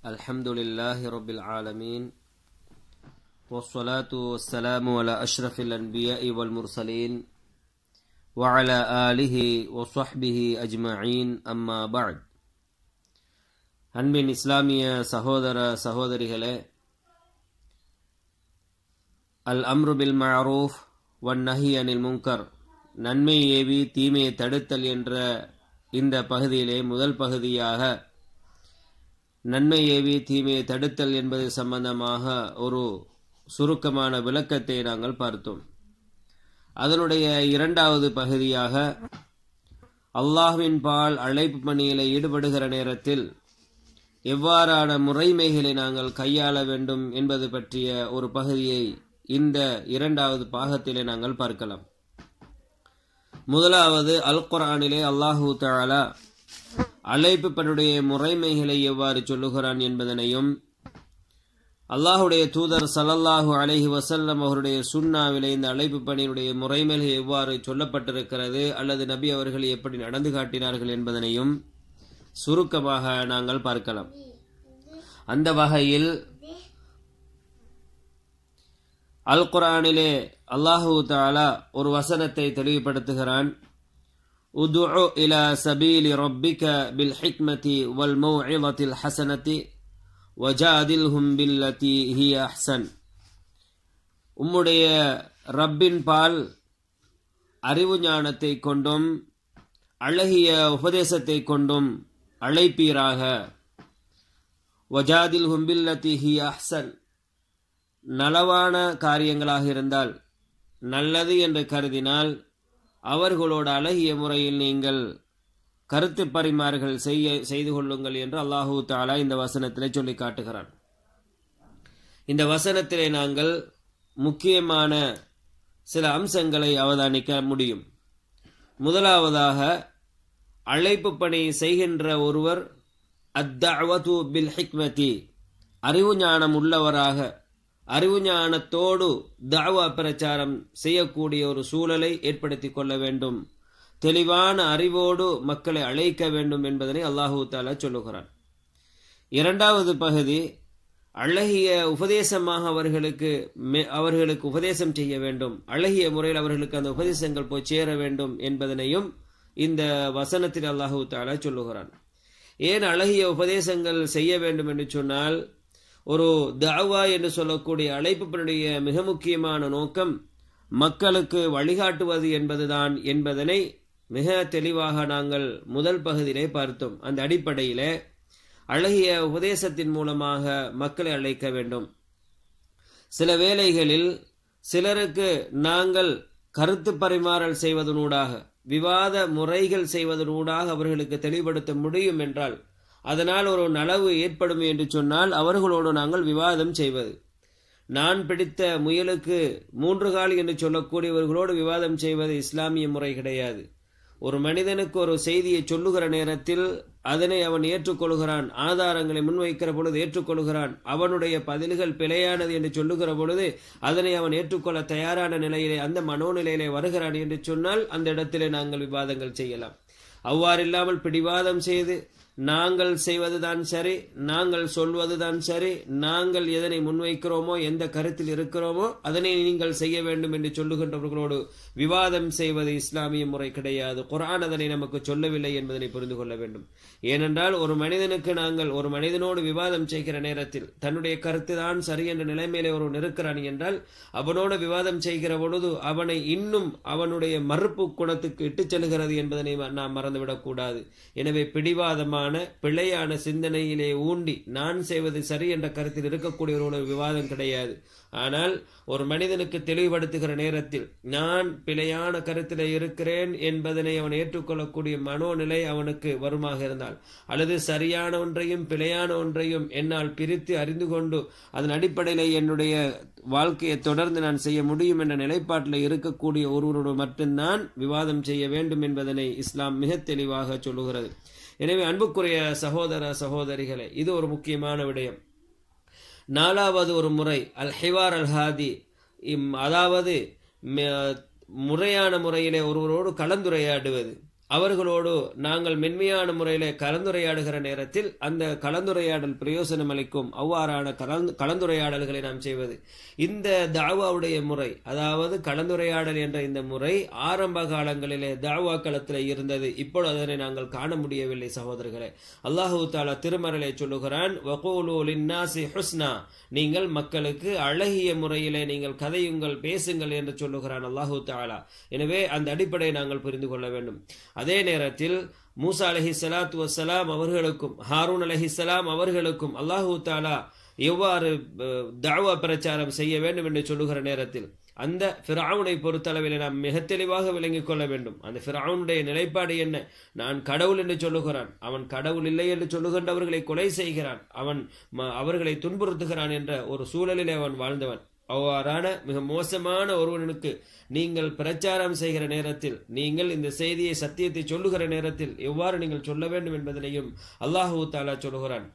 الحمد لله رب العالمين والصلاة والسلام على أشرف الأنبياء والمرسلين وعلى آله وصحبه أجمعين أما بعد அன்பின் இஸ்லாமிய سهودر سهودر அல் அம்ருபில் மரூஃப் வன் நஹி அனில் முங்கர் தீமையை தடுத்தல் என்ற இந்த பகுதியிலே முதல் பகுதியாக நன்மை ஏவி தீமையை தடுத்தல் என்பது சம்பந்தமாக ஒரு சுருக்கமான விளக்கத்தை நாங்கள் பார்த்தோம் அதனுடைய இரண்டாவது பகுதியாக அல்லாஹ்வின் பால் அழைப்பு பணியில் ஈடுபடுகிற நேரத்தில் எவ்வாறான முறைமைகளை நாங்கள் கையாள வேண்டும் என்பது பற்றிய ஒரு பகுதியை இந்த இரண்டாவது பாகத்திலே நாங்கள் பார்க்கலாம் முதலாவது அல் குரானிலே அல்லாஹூ தாலா அழைப்பு படுடைய முறைமைகளை எவ்வாறு சொல்லுகிறான் என்பதனையும் அல்லாஹுடைய தூதர் சலல்லாஹு அலஹி வசல்லம் அவருடைய சுண்ணாவிலே இந்த அழைப்பு பணியினுடைய முறைமைகள் எவ்வாறு சொல்லப்பட்டிருக்கிறது அல்லது நபி அவர்கள் எப்படி நடந்து காட்டினார்கள் என்பதனையும் சுருக்கமாக நாங்கள் பார்க்கலாம் அந்த வகையில் அல் குரானிலே அல்லாஹு தாலா ஒரு வசனத்தை தெளிவுபடுத்துகிறான் ادعو الى سبيل ربك بالحكمه والموعظه الحسنه وجادلهم بالتي هي احسن உம்முடைய ரப்பின் பால் அறிவு ஞானத்தை கொண்டும் அழகிய உபதேசத்தை கொண்டும் அழைப்பீராக வஜாதில் ஹும்பில்லத்தி ஹி அஹ்சன் நலவான காரியங்களாக இருந்தால் நல்லது என்று கருதினால் அவர்களோடு அழகிய முறையில் நீங்கள் கருத்து பரிமாறுகள் செய்ய செய்து கொள்ளுங்கள் என்று அல்லாஹூ தாலா இந்த வசனத்தில் சொல்லி காட்டுகிறான் இந்த வசனத்திலே நாங்கள் முக்கியமான சில அம்சங்களை அவதானிக்க முடியும் முதலாவதாக அழைப்பு பணி செய்கின்ற ஒருவர் அத்தாவத்து பில் ஹிக்மதி அறிவு ஞானம் உள்ளவராக அறிவு ஞானத்தோடு தாவா பிரச்சாரம் செய்யக்கூடிய ஒரு சூழலை ஏற்படுத்தி கொள்ள வேண்டும் தெளிவான அறிவோடு மக்களை அழைக்க வேண்டும் என்பதனை அல்லாஹூ தாலா சொல்லுகிறான் இரண்டாவது பகுதி அழகிய உபதேசமாக அவர்களுக்கு அவர்களுக்கு உபதேசம் செய்ய வேண்டும் அழகிய முறையில் அவர்களுக்கு அந்த உபதேசங்கள் போய் சேர வேண்டும் என்பதனையும் இந்த வசனத்தில் அல்லாஹூ தாலா சொல்லுகிறான் ஏன் அழகிய உபதேசங்கள் செய்ய வேண்டும் என்று சொன்னால் ஒரு தாவா என்று சொல்லக்கூடிய அழைப்புடைய மிக முக்கியமான நோக்கம் மக்களுக்கு வழிகாட்டுவது என்பதுதான் என்பதனை மிக தெளிவாக நாங்கள் முதல் பகுதியிலே பார்த்தோம் அந்த அடிப்படையில் அழகிய உபதேசத்தின் மூலமாக மக்களை அழைக்க வேண்டும் சில வேளைகளில் சிலருக்கு நாங்கள் கருத்து பரிமாறல் செய்வதனூடாக விவாத முறைகள் செய்வதனூடாக அவர்களுக்கு தெளிவுபடுத்த முடியும் என்றால் அதனால் ஒரு நலவு ஏற்படும் என்று சொன்னால் அவர்களோடு நாங்கள் விவாதம் செய்வது நான் பிடித்த முயலுக்கு மூன்று கால் என்று சொல்லக்கூடியவர்களோடு விவாதம் செய்வது இஸ்லாமிய முறை கிடையாது ஒரு மனிதனுக்கு ஒரு செய்தியை சொல்லுகிற நேரத்தில் அதனை அவன் ஏற்றுக்கொள்கிறான் ஆதாரங்களை முன்வைக்கிற பொழுது ஏற்றுக்கொள்கிறான் அவனுடைய பதில்கள் பிழையானது என்று சொல்லுகிற பொழுது அதனை அவன் ஏற்றுக்கொள்ள தயாரான நிலையிலே அந்த மனோநிலையிலே வருகிறான் என்று சொன்னால் அந்த இடத்திலே நாங்கள் விவாதங்கள் செய்யலாம் அவ்வாறில்லாமல் பிடிவாதம் செய்து நாங்கள் செய்வதுதான் சரி நாங்கள் சொல்வதுதான் சரி நாங்கள் எதனை முன்வைக்கிறோமோ எந்த கருத்தில் இருக்கிறோமோ அதனை நீங்கள் செய்ய வேண்டும் என்று சொல்லுகின்றவர்களோடு விவாதம் செய்வது இஸ்லாமிய முறை கிடையாது குரான் அதனை நமக்கு சொல்லவில்லை என்பதனை புரிந்து கொள்ள வேண்டும் ஏனென்றால் ஒரு மனிதனுக்கு நாங்கள் ஒரு மனிதனோடு விவாதம் செய்கிற நேரத்தில் தன்னுடைய கருத்து தான் சரி என்ற நிலைமையிலே ஒருவன் இருக்கிறான் என்றால் அவனோடு விவாதம் செய்கிற பொழுது அவனை இன்னும் அவனுடைய மறுப்பு குணத்துக்கு இட்டுச் செல்கிறது என்பதனை நாம் மறந்துவிடக்கூடாது எனவே பிடிவாதமாக விதமான பிழையான சிந்தனையிலே ஊண்டி நான் செய்வது சரி என்ற கருத்தில் இருக்கக்கூடியவர்களோட விவாதம் கிடையாது ஆனால் ஒரு மனிதனுக்கு தெளிவுபடுத்துகிற நேரத்தில் நான் பிழையான கருத்தில் இருக்கிறேன் என்பதனை அவன் ஏற்றுக்கொள்ளக்கூடிய மனோநிலை அவனுக்கு வருமாக இருந்தால் அல்லது சரியான ஒன்றையும் பிழையான ஒன்றையும் என்னால் பிரித்து அறிந்து கொண்டு அதன் அடிப்படையில் என்னுடைய வாழ்க்கையை தொடர்ந்து நான் செய்ய முடியும் என்ற நிலைப்பாட்டில் இருக்கக்கூடிய ஒருவரோடு மட்டும்தான் விவாதம் செய்ய வேண்டும் என்பதனை இஸ்லாம் மிக தெளிவாக சொல்லுகிறது எனவே அன்புக்குரிய சகோதர சகோதரிகளே இது ஒரு முக்கியமான விடயம் நாலாவது ஒரு முறை அல் ஹிவார் அல் ஹாதி அதாவது முறையான முறையிலே ஒருவரோடு கலந்துரையாடுவது அவர்களோடு நாங்கள் மென்மையான முறையில் கலந்துரையாடுகிற நேரத்தில் அந்த கலந்துரையாடல் பிரயோசனம் அளிக்கும் அவ்வாறான கலந்துரையாடல்களை நாம் செய்வது இந்த தாவாவுடைய முறை அதாவது கலந்துரையாடல் என்ற இந்த முறை ஆரம்ப காலங்களிலே தாவா களத்தில் இருந்தது இப்பொழுது அதனை நாங்கள் காண முடியவில்லை சகோதரர்களே அல்லாஹூ தாலா திருமறலை சொல்லுகிறான் ஹுஸ்னா நீங்கள் மக்களுக்கு அழகிய முறையிலே நீங்கள் கதையுங்கள் பேசுங்கள் என்று சொல்லுகிறான் அல்லாஹூ தாலா எனவே அந்த அடிப்படையை நாங்கள் புரிந்து கொள்ள வேண்டும் அதே நேரத்தில் மூசா அலஹி சலாத்து வசலாம் அவர்களுக்கும் ஹாரூன் அலஹி சலாம் அவர்களுக்கும் அல்லாஹூ தாலா எவ்வாறு தாவா பிரச்சாரம் செய்ய வேண்டும் என்று சொல்லுகிற நேரத்தில் அந்த ஃபிராவுனை பொறுத்தளவில் நாம் மிக தெளிவாக விளங்கிக் கொள்ள வேண்டும் அந்த ஃபிராவுனுடைய நிலைப்பாடு என்ன நான் கடவுள் என்று சொல்லுகிறான் அவன் கடவுள் இல்லை என்று சொல்லுகின்றவர்களை கொலை செய்கிறான் அவன் அவர்களை துன்புறுத்துகிறான் என்ற ஒரு சூழலிலே அவன் வாழ்ந்தவன் அவ்வாறான மிக மோசமான ஒருவனுக்கு நீங்கள் பிரச்சாரம் செய்கிற நேரத்தில் நீங்கள் இந்த செய்தியை சத்தியத்தை சொல்லுகிற நேரத்தில் எவ்வாறு நீங்கள் சொல்ல வேண்டும் என்பதனையும் அல்லாஹூ தாலா சொல்லுகிறான்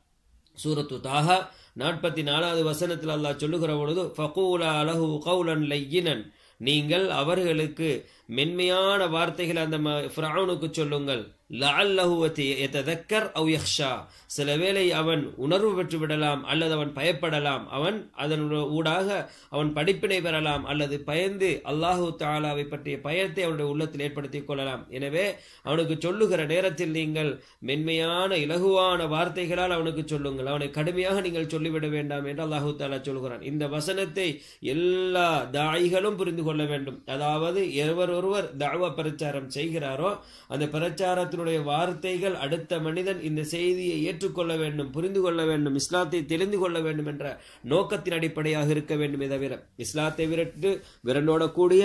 சூரத்து தாகா நாற்பத்தி நாலாவது வசனத்தில் அல்லாஹ் சொல்லுகிற பொழுது ஃபகூலா அலஹு கவுலன் லையினன் நீங்கள் அவர்களுக்கு மென்மையான வார்த்தைகள் அந்த ஃபிரானுக்கு சொல்லுங்கள் லால் லஅல்லஹுவத்தக்கர் அவ் யக்ஷா சில வேளை அவன் உணர்வு பெற்று விடலாம் அல்லது அவன் பயப்படலாம் அவன் அதன் ஊடாக அவன் படிப்பினை பெறலாம் அல்லது பயந்து அல்லாஹு தாலாவை பற்றிய பயத்தை அவனுடைய உள்ளத்தில் ஏற்படுத்தி கொள்ளலாம் எனவே அவனுக்கு சொல்லுகிற நேரத்தில் நீங்கள் மென்மையான இலகுவான வார்த்தைகளால் அவனுக்கு சொல்லுங்கள் அவனை கடுமையாக நீங்கள் சொல்லிவிட வேண்டாம் என்று அல்லாஹு தாலா சொல்கிறான் இந்த வசனத்தை எல்லா தாய்களும் புரிந்து கொள்ள வேண்டும் அதாவது எவர் ஒருவர் தவா பிரச்சாரம் செய்கிறாரோ அந்த பிரச்சாரத்தினுடைய வார்த்தைகள் அடுத்த மனிதன் இந்த செய்தியை ஏற்றுக்கொள்ள வேண்டும் புரிந்து கொள்ள வேண்டும் இஸ்லாத்தை தெரிந்து கொள்ள வேண்டும் என்ற நோக்கத்தின் அடிப்படையாக இருக்க வேண்டும் தவிர இஸ்லாத்தை விரட்டு விரண்டோட கூடிய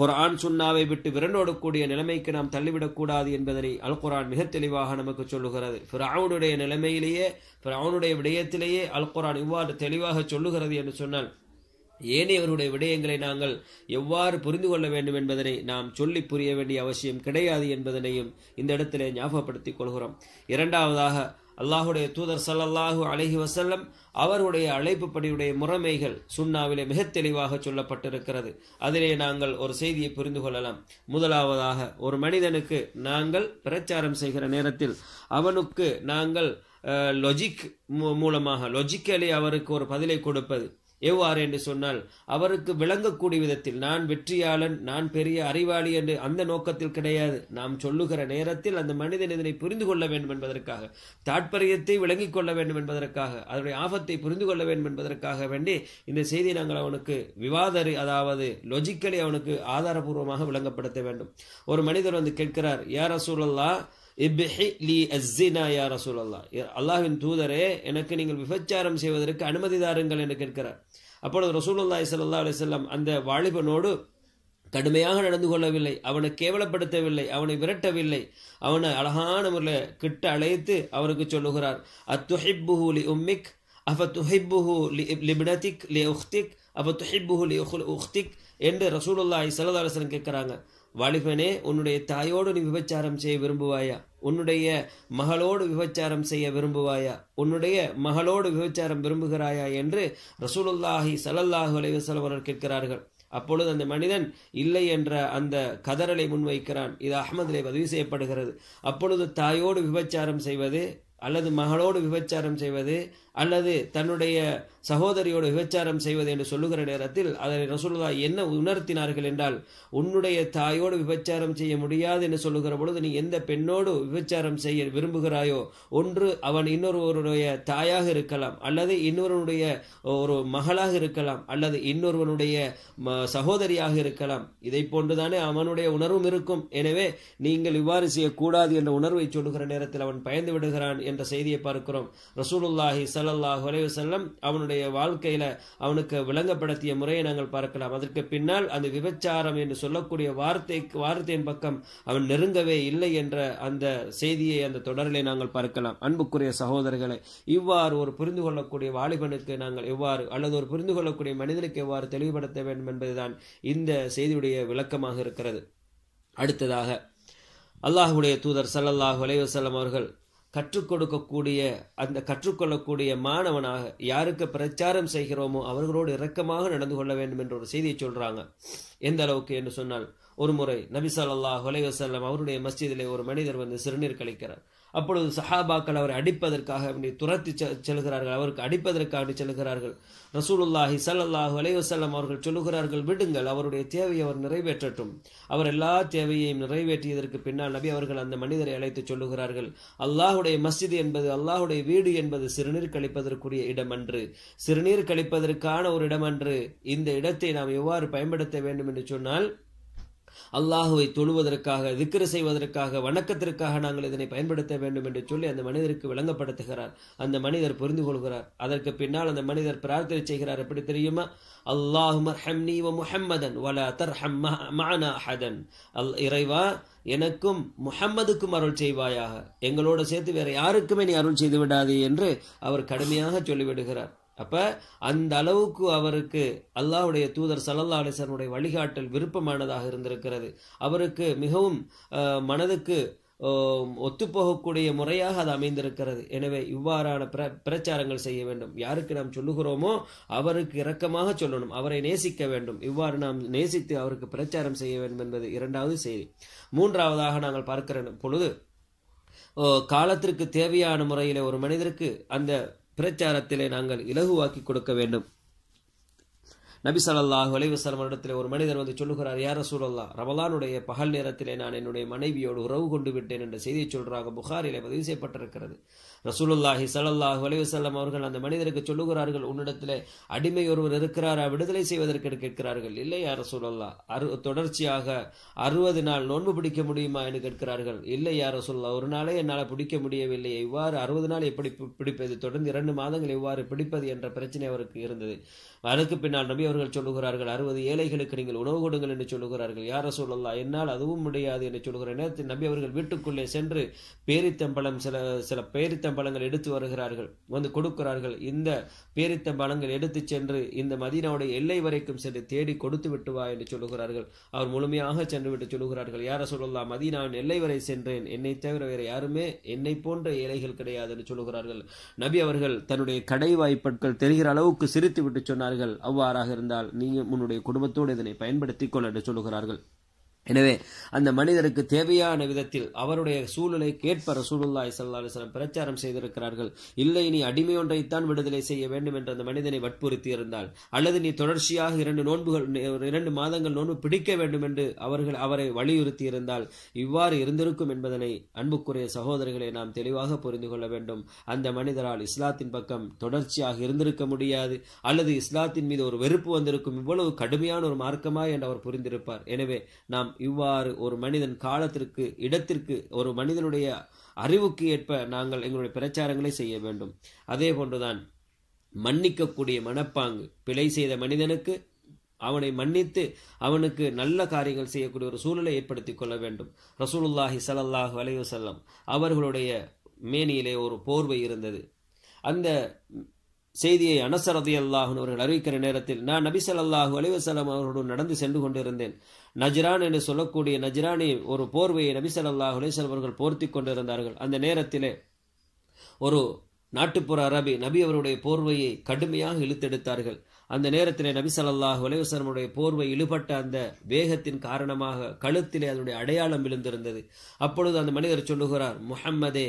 குரான் சுன்னாவை விட்டு விரண்டோடக்கூடிய நிலைமைக்கு நாம் தள்ளிவிடக்கூடாது என்பதனை அல் குரான் மிக தெளிவாக நமக்கு சொல்லுகிறது ஃபிரவுனுடைய நிலைமையிலேயே ஃபிரவுனுடைய விடயத்திலேயே அல் குரான் இவ்வாறு தெளிவாக சொல்லுகிறது என்று சொன்னால் ஏனையவருடைய விடயங்களை நாங்கள் எவ்வாறு புரிந்து கொள்ள வேண்டும் என்பதனை நாம் சொல்லி புரிய வேண்டிய அவசியம் கிடையாது என்பதனையும் இந்த இடத்திலே ஞாபகப்படுத்திக் கொள்கிறோம் இரண்டாவதாக அல்லாஹுடைய தூதர் சல்லல்லாஹூ அழகி வசல்லம் அவருடைய அழைப்புப்படியுடைய முறைமைகள் சுண்ணாவிலே மிக தெளிவாக சொல்லப்பட்டிருக்கிறது அதிலே நாங்கள் ஒரு செய்தியை புரிந்து கொள்ளலாம் முதலாவதாக ஒரு மனிதனுக்கு நாங்கள் பிரச்சாரம் செய்கிற நேரத்தில் அவனுக்கு நாங்கள் லொஜிக் மூலமாக லொஜிக்கலி அவருக்கு ஒரு பதிலை கொடுப்பது எவ்வாறு என்று சொன்னால் அவருக்கு விளங்கக்கூடிய விதத்தில் நான் வெற்றியாளன் நான் பெரிய அறிவாளி என்று அந்த நோக்கத்தில் கிடையாது நாம் சொல்லுகிற நேரத்தில் அந்த மனிதன் இதனை புரிந்து கொள்ள வேண்டும் என்பதற்காக தாற்பயத்தை விளங்கிக் கொள்ள வேண்டும் என்பதற்காக அதனுடைய ஆபத்தை புரிந்து கொள்ள வேண்டும் என்பதற்காக வேண்டி இந்த செய்தியை நாங்கள் அவனுக்கு விவாதரி அதாவது லொஜிக்கலி அவனுக்கு ஆதாரபூர்வமாக விளங்கப்படுத்த வேண்டும் ஒரு மனிதர் வந்து கேட்கிறார் யார் சூழல்லா லி அஸ்ஸினா யா ரசூல் அல்லா அல்லாஹின் தூதரே எனக்கு நீங்கள் விபச்சாரம் செய்வதற்கு அனுமதி தாருங்கள் என்று கேட்கிறார் அப்பொழுது ரசூலுல்லாய் சல்லா அலிசல்லாம் அந்த வாலிபனோடு கடுமையாக நடந்து கொள்ளவில்லை அவனை கேவலப்படுத்தவில்லை அவனை விரட்டவில்லை அவனை அழகான முறையில் கிட்ட அழைத்து அவருக்கு சொல்லுகிறார் அத்துஹிப்புஹு லி உம்மிக் அஃப துஹிப்புஹு லி லிபினத்திக் லி உஹ்திக் அப்போ துஹிப்புஹு லி உஹ்திக் என்று ரசூலுல்லாய் சல்லா அலிஸ்லம் கேட்குறாங்க வலிபனே உன்னுடைய தாயோடு நீ விபச்சாரம் செய்ய விரும்புவாயா உன்னுடைய மகளோடு விபச்சாரம் செய்ய விரும்புவாயா உன்னுடைய மகளோடு விபச்சாரம் விரும்புகிறாயா என்று ரசூலுல்லாஹி சலல்லாஹு அலைவசலம் கேட்கிறார்கள் அப்பொழுது அந்த மனிதன் இல்லை என்ற அந்த கதறலை முன்வைக்கிறான் இது அகமதிலே பதிவு செய்யப்படுகிறது அப்பொழுது தாயோடு விபச்சாரம் செய்வது அல்லது மகளோடு விபச்சாரம் செய்வது அல்லது தன்னுடைய சகோதரியோடு விபச்சாரம் செய்வது என்று சொல்லுகிற நேரத்தில் அதனை ரசூலுல்லா என்ன உணர்த்தினார்கள் என்றால் உன்னுடைய தாயோடு விபச்சாரம் செய்ய முடியாது என்று சொல்லுகிற பொழுது நீ எந்த பெண்ணோடு விபச்சாரம் செய்ய விரும்புகிறாயோ ஒன்று அவன் இன்னொருவருடைய தாயாக இருக்கலாம் அல்லது இன்னொருவனுடைய ஒரு மகளாக இருக்கலாம் அல்லது இன்னொருவனுடைய சகோதரியாக இருக்கலாம் இதை போன்றுதானே அவனுடைய உணர்வும் இருக்கும் எனவே நீங்கள் இவ்வாறு செய்யக்கூடாது என்ற உணர்வை சொல்லுகிற நேரத்தில் அவன் பயந்து விடுகிறான் என்ற செய்தியை பார்க்கிறோம் ரசூலுல்லாஹி சல்லாஹ் செல்லம் அவனுடைய வாழ்க்கையில அவனுக்கு விளங்கப்படுத்திய முறையை நாங்கள் பார்க்கலாம் அதற்கு பின்னால் அந்த விபச்சாரம் என்று சொல்லக்கூடிய வார்த்தை வார்த்தையின் பக்கம் அவன் நெருங்கவே இல்லை என்ற அந்த செய்தியை அந்த தொடரிலே நாங்கள் பார்க்கலாம் அன்புக்குரிய சகோதரர்களை இவ்வாறு ஒரு புரிந்து கொள்ளக்கூடிய வாலிபனுக்கு நாங்கள் எவ்வாறு அல்லது ஒரு புரிந்து கொள்ளக்கூடிய மனிதனுக்கு எவ்வாறு தெளிவுபடுத்த வேண்டும் என்பதுதான் இந்த செய்தியுடைய விளக்கமாக இருக்கிறது அடுத்ததாக அல்லாஹுடைய தூதர் சல்லல்லாஹ் அலைவசல்லம் அவர்கள் கற்றுக் கொடுக்கக்கூடிய அந்த கற்றுக்கொள்ளக்கூடிய மாணவனாக யாருக்கு பிரச்சாரம் செய்கிறோமோ அவர்களோடு இரக்கமாக நடந்து கொள்ள வேண்டும் என்ற ஒரு செய்தியை சொல்றாங்க எந்த அளவுக்கு என்று சொன்னால் ஒரு முறை நபிசல்லா ஹுலை அவருடைய மஸ்ஜிதிலே ஒரு மனிதர் வந்து சிறுநீர் கழிக்கிறார் அப்பொழுது சஹாபாக்கள் அவரை அடிப்பதற்காக வேண்டி துரத்தி செல்கிறார்கள் அவருக்கு அடிப்பதற்காக வேண்டி செல்கிறார்கள் ரசூலுல்லாஹி சல்லாஹூ அலைவசல்லம் அவர்கள் சொல்லுகிறார்கள் விடுங்கள் அவருடைய தேவையை அவர் நிறைவேற்றட்டும் அவர் எல்லா தேவையையும் நிறைவேற்றியதற்கு பின்னால் நபி அவர்கள் அந்த மனிதரை அழைத்து சொல்லுகிறார்கள் அல்லாஹுடைய மஸ்ஜித் என்பது அல்லாஹுடைய வீடு என்பது சிறுநீர் கழிப்பதற்குரிய இடம் அன்று சிறுநீர் கழிப்பதற்கான ஒரு இடம் அன்று இந்த இடத்தை நாம் எவ்வாறு பயன்படுத்த வேண்டும் என்று சொன்னால் அல்லாஹுவை தொழுவதற்காக விக்கிர செய்வதற்காக வணக்கத்திற்காக நாங்கள் இதனை பயன்படுத்த வேண்டும் என்று சொல்லி அந்த மனிதருக்கு விளங்கப்படுத்துகிறார் அந்த மனிதர் புரிந்து கொள்கிறார் அதற்கு பின்னால் அந்த மனிதர் பிரார்த்தனை செய்கிறார் எப்படி தெரியுமா அல்லாஹு முஹம்மதன் ஹதன் அல் இறைவா எனக்கும் முஹம்மதுக்கும் அருள் செய்வாயாக எங்களோட சேர்த்து வேற யாருக்குமே நீ அருள் செய்து விடாதே என்று அவர் கடுமையாக சொல்லிவிடுகிறார் அப்போ அந்த அளவுக்கு அவருக்கு அல்லாவுடைய தூதர் சல்லல்லா அலிசனுடைய வழிகாட்டல் விருப்பமானதாக இருந்திருக்கிறது அவருக்கு மிகவும் மனதுக்கு ஒத்துப்போகக்கூடிய முறையாக அது அமைந்திருக்கிறது எனவே இவ்வாறான பிர பிரச்சாரங்கள் செய்ய வேண்டும் யாருக்கு நாம் சொல்லுகிறோமோ அவருக்கு இரக்கமாக சொல்லணும் அவரை நேசிக்க வேண்டும் இவ்வாறு நாம் நேசித்து அவருக்கு பிரச்சாரம் செய்ய வேண்டும் என்பது இரண்டாவது செய்தி மூன்றாவதாக நாங்கள் பார்க்கிற பொழுது காலத்திற்கு தேவையான முறையில் ஒரு மனிதருக்கு அந்த பிரச்சாரத்திலே நாங்கள் இலகுவாக்கி கொடுக்க வேண்டும் நபி சல்லாஹ் அலைவசலமரிடத்தில் ஒரு மனிதர் வந்து சொல்லுகிறார் யார சூழல்லா ரமலானுடைய பகல் நேரத்திலே நான் என்னுடைய மனைவியோடு உறவு கொண்டு விட்டேன் என்ற செய்தியை சொல்கிறாங்க புகாரிலே பதிவு செய்யப்பட்டிருக்கிறது ரசூலுல்லாஹி சல்லாஹ் அலைவசல்லம் அவர்கள் அந்த மனிதருக்கு சொல்லுகிறார்கள் உன்னிடத்தில் அடிமை ஒருவர் இருக்கிறாரா விடுதலை செய்வதற்கு கேட்கிறார்கள் இல்லை யார் சூழல்லா அரு தொடர்ச்சியாக அறுபது நாள் நோன்பு பிடிக்க முடியுமா என்று கேட்கிறார்கள் இல்லை யார் சொல்லா ஒரு நாளே என்னால் பிடிக்க முடியவில்லை இவ்வாறு அறுபது நாள் எப்படி பிடிப்பது தொடர்ந்து இரண்டு மாதங்கள் இவ்வாறு பிடிப்பது என்ற பிரச்சனை அவருக்கு இருந்தது அதுக்கு பின்னால் நபி அவர்கள் சொல்லுகிறார்கள் அறுபது ஏழைகளுக்கு நீங்கள் உணவு கொடுங்கள் என்று சொல்லுகிறார்கள் யார சொல்லலாம் என்னால் அதுவும் முடியாது என்று சொல்லுகிற நேரத்தில் நபி அவர்கள் வீட்டுக்குள்ளே சென்று பேரித்தம்பழம் சில சில பேரித்தம்பழங்கள் எடுத்து வருகிறார்கள் வந்து கொடுக்கிறார்கள் இந்த பேரித்தம்பழங்கள் எடுத்து சென்று இந்த மதீனாவுடைய எல்லை வரைக்கும் சென்று தேடி கொடுத்து விட்டு வா என்று சொல்லுகிறார்கள் அவர் முழுமையாக சென்று விட்டு சொல்லுகிறார்கள் யார சொல்லலாம் மதீனாவின் எல்லை வரை சென்றேன் என்னை தவிர வேறு யாருமே என்னை போன்ற ஏழைகள் கிடையாது என்று சொல்லுகிறார்கள் நபி அவர்கள் தன்னுடைய கடை வாய்ப்பற்கள் தெரிகிற அளவுக்கு சிரித்து விட்டு சொன்னார் சொல்கிறார்கள் அவ்வாறாக இருந்தால் நீங்கள் உன்னுடைய குடும்பத்தோடு இதனை பயன்படுத்திக் கொள்ள என்று சொல்லுகிறார்கள் எனவே அந்த மனிதருக்கு தேவையான விதத்தில் அவருடைய சூழலை கேட்பற ரசூலுல்லா இசல்லா அலிஸ்லாம் பிரச்சாரம் செய்திருக்கிறார்கள் இல்லை நீ அடிமை ஒன்றைத்தான் விடுதலை செய்ய வேண்டும் என்று அந்த மனிதனை வற்புறுத்தி இருந்தால் அல்லது நீ தொடர்ச்சியாக இரண்டு நோன்புகள் இரண்டு மாதங்கள் நோன்பு பிடிக்க வேண்டும் என்று அவர்கள் அவரை வலியுறுத்தி இருந்தால் இவ்வாறு இருந்திருக்கும் என்பதனை அன்புக்குரிய சகோதரிகளை நாம் தெளிவாக புரிந்து கொள்ள வேண்டும் அந்த மனிதரால் இஸ்லாத்தின் பக்கம் தொடர்ச்சியாக இருந்திருக்க முடியாது அல்லது இஸ்லாத்தின் மீது ஒரு வெறுப்பு வந்திருக்கும் இவ்வளவு கடுமையான ஒரு மார்க்கமா என்று அவர் புரிந்திருப்பார் எனவே நாம் இவ்வாறு ஒரு மனிதன் காலத்திற்கு இடத்திற்கு ஒரு மனிதனுடைய அறிவுக்கு ஏற்ப நாங்கள் எங்களுடைய பிரச்சாரங்களை செய்ய வேண்டும் அதே போன்றுதான் மன்னிக்கக்கூடிய மனப்பாங்கு பிழை செய்த மனிதனுக்கு அவனை மன்னித்து அவனுக்கு நல்ல காரியங்கள் செய்யக்கூடிய ஒரு சூழலை ஏற்படுத்தி கொள்ள வேண்டும் ரசூலுல்லாஹி சலல்லாஹ் அலைவசல்லம் அவர்களுடைய மேனியிலே ஒரு போர்வை இருந்தது அந்த செய்தியை அனசரதி அல்லாஹூன் அவர்கள் அறிவிக்கிற நேரத்தில் நான் நபி சல்லாஹூ அலிவசலம் அவர்களுடன் நடந்து சென்று கொண்டிருந்தேன் நஜ்ரான் என்று சொல்லக்கூடிய நஜ்ரானி ஒரு போர்வையை நபி சல்லாஹூ அலிவசலம் அவர்கள் போர்த்தி கொண்டிருந்தார்கள் அந்த நேரத்திலே ஒரு நாட்டுப்புற அரபி நபி அவருடைய போர்வையை கடுமையாக இழுத்தெடுத்தார்கள் அந்த நேரத்திலே நபி சல்லாஹூ போர்வை இழுபட்ட அந்த வேகத்தின் காரணமாக கழுத்திலே அதனுடைய அடையாளம் விழுந்திருந்தது அப்பொழுது அந்த மனிதர் சொல்லுகிறார் முஹம்மதே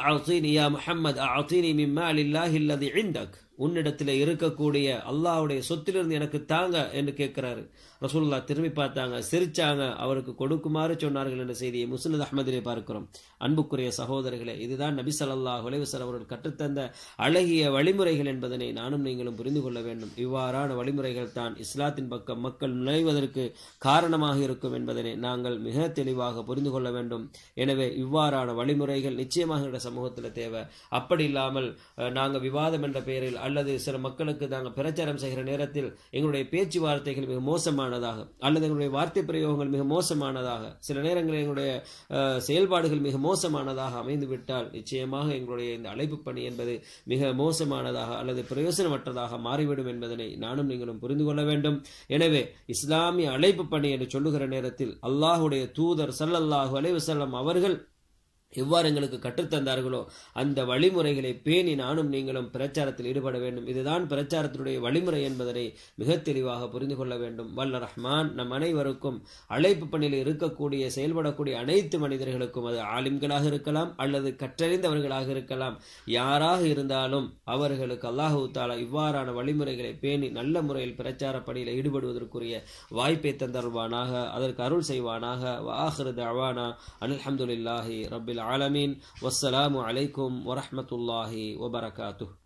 acطinii ya muxamed acطinii min maali illaahi aladii cindak உன்னிடத்தில் இருக்கக்கூடிய அல்லாவுடைய சொத்திலிருந்து எனக்கு தாங்க என்று கேட்கிறாரு ரசூல்லா திரும்பி பார்த்தாங்க சிரிச்சாங்க அவருக்கு கொடுக்குமாறு சொன்னார்கள் என்ற செய்தியை முசுனத் அஹமதிலே பார்க்கிறோம் அன்புக்குரிய சகோதரர்களே இதுதான் நபி சல்லா ஹுலேவசர் அவர்கள் கற்றுத்தந்த அழகிய வழிமுறைகள் என்பதனை நானும் நீங்களும் புரிந்து கொள்ள வேண்டும் இவ்வாறான வழிமுறைகள் தான் இஸ்லாத்தின் பக்கம் மக்கள் நுழைவதற்கு காரணமாக இருக்கும் என்பதனை நாங்கள் மிக தெளிவாக புரிந்து கொள்ள வேண்டும் எனவே இவ்வாறான வழிமுறைகள் நிச்சயமாக என்ற சமூகத்தில் தேவை அப்படி இல்லாமல் நாங்கள் விவாதம் என்ற பெயரில் அல்லது சில மக்களுக்கு நாங்கள் பிரச்சாரம் செய்கிற நேரத்தில் எங்களுடைய பேச்சுவார்த்தைகள் மிக மோசமானதாக அல்லது எங்களுடைய வார்த்தை பிரயோகங்கள் மிக மோசமானதாக சில நேரங்களில் எங்களுடைய செயல்பாடுகள் மிக மோசமானதாக அமைந்துவிட்டால் நிச்சயமாக எங்களுடைய இந்த அழைப்பு பணி என்பது மிக மோசமானதாக அல்லது பிரயோசனமற்றதாக மாறிவிடும் என்பதனை நானும் நீங்களும் புரிந்து கொள்ள வேண்டும் எனவே இஸ்லாமிய அழைப்பு பணி என்று சொல்லுகிற நேரத்தில் அல்லாஹுடைய தூதர் சல்லல்லாஹு அலைவசல்லம் அவர்கள் எவ்வாறு எங்களுக்கு கற்றுத்தந்தார்களோ அந்த வழிமுறைகளை பேணி நானும் நீங்களும் பிரச்சாரத்தில் ஈடுபட வேண்டும் இதுதான் பிரச்சாரத்தினுடைய வழிமுறை என்பதனை மிக தெளிவாக புரிந்து கொள்ள வேண்டும் வல்ல ரஹ்மான் நம் அனைவருக்கும் அழைப்பு பணியில் இருக்கக்கூடிய செயல்படக்கூடிய அனைத்து மனிதர்களுக்கும் அது ஆலிம்களாக இருக்கலாம் அல்லது கற்றறிந்தவர்களாக இருக்கலாம் யாராக இருந்தாலும் அவர்களுக்கு அல்லாஹூ தாலா இவ்வாறான வழிமுறைகளை பேணி நல்ல முறையில் பிரச்சார பணியில் ஈடுபடுவதற்குரிய வாய்ப்பை தந்தருவானாக அதற்கு அருள் செய்வானாக வாஹரு தவானா அனில் அஹமதுல்லாஹி ரபில் العالمين والسلام عليكم ورحمة الله وبركاته